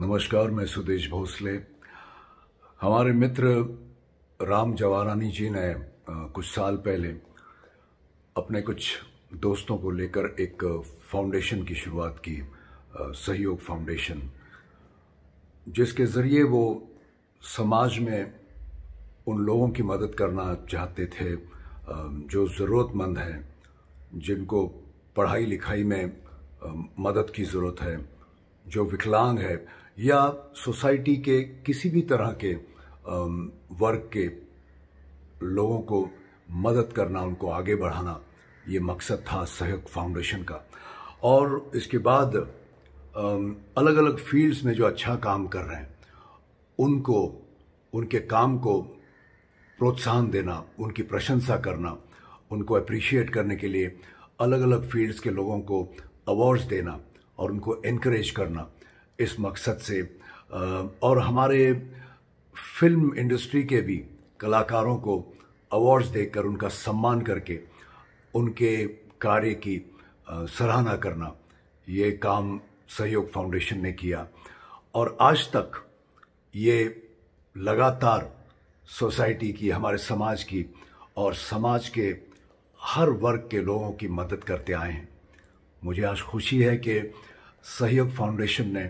नमस्कार मैं सुदेश भोसले हमारे मित्र राम जवारानी जी ने कुछ साल पहले अपने कुछ दोस्तों को लेकर एक फाउंडेशन की शुरुआत की सहयोग फाउंडेशन जिसके ज़रिए वो समाज में उन लोगों की मदद करना चाहते थे जो ज़रूरतमंद हैं जिनको पढ़ाई लिखाई में मदद की ज़रूरत है जो विकलांग है या सोसाइटी के किसी भी तरह के वर्ग के लोगों को मदद करना उनको आगे बढ़ाना ये मकसद था सहयोग फाउंडेशन का और इसके बाद अलग अलग फील्ड्स में जो अच्छा काम कर रहे हैं उनको उनके काम को प्रोत्साहन देना उनकी प्रशंसा करना उनको अप्रिशिएट करने के लिए अलग अलग फील्ड्स के लोगों को अवार्ड्स देना और उनको इनक्रेज करना इस मकसद से और हमारे फिल्म इंडस्ट्री के भी कलाकारों को अवार्ड्स देकर उनका सम्मान करके उनके कार्य की सराहना करना ये काम सहयोग फाउंडेशन ने किया और आज तक ये लगातार सोसाइटी की हमारे समाज की और समाज के हर वर्ग के लोगों की मदद करते आए हैं मुझे आज खुशी है कि सहयोग फाउंडेशन ने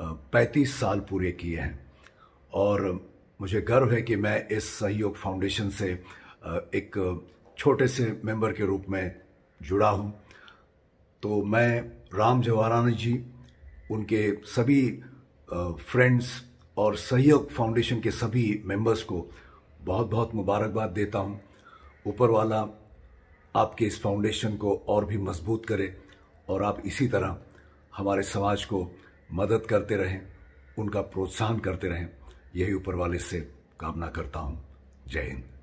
पैंतीस साल पूरे किए हैं और मुझे गर्व है कि मैं इस सहयोग फाउंडेशन से एक छोटे से मेंबर के रूप में जुड़ा हूं तो मैं राम जवाहरानी जी उनके सभी फ्रेंड्स और सहयोग फाउंडेशन के सभी मेंबर्स को बहुत बहुत मुबारकबाद देता हूं ऊपर वाला आपके इस फाउंडेशन को और भी मजबूत करे और आप इसी तरह हमारे समाज को मदद करते रहें उनका प्रोत्साहन करते रहें यही ऊपर वाले से कामना करता हूँ जय हिंद